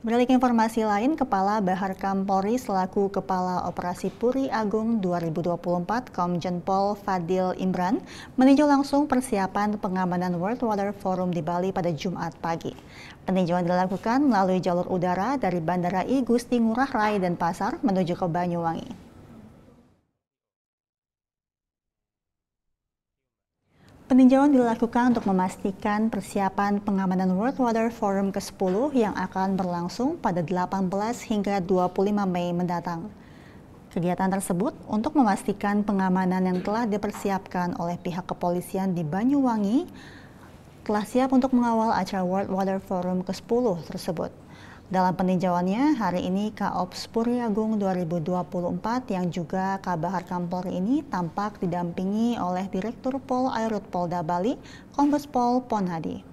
Beralih ke informasi lain, Kepala Bahar Kampori selaku Kepala Operasi Puri Agung 2024 Komjen Pol Fadil Imran meninjau langsung persiapan pengamanan World Water Forum di Bali pada Jumat pagi. Peninjauan dilakukan melalui jalur udara dari Bandara I Gusti Ngurah Rai dan Pasar menuju ke Banyuwangi. Peninjauan dilakukan untuk memastikan persiapan pengamanan World Water Forum ke-10 yang akan berlangsung pada 18 hingga 25 Mei mendatang. Kegiatan tersebut untuk memastikan pengamanan yang telah dipersiapkan oleh pihak kepolisian di Banyuwangi telah siap untuk mengawal acara World Water Forum ke-10 tersebut. Dalam peninjauannya, hari ini KOPS Agung 2024 yang juga Kabahar Kampolri ini tampak didampingi oleh Direktur Pol Airut Polda Bali, Kombes Pol Ponhadi.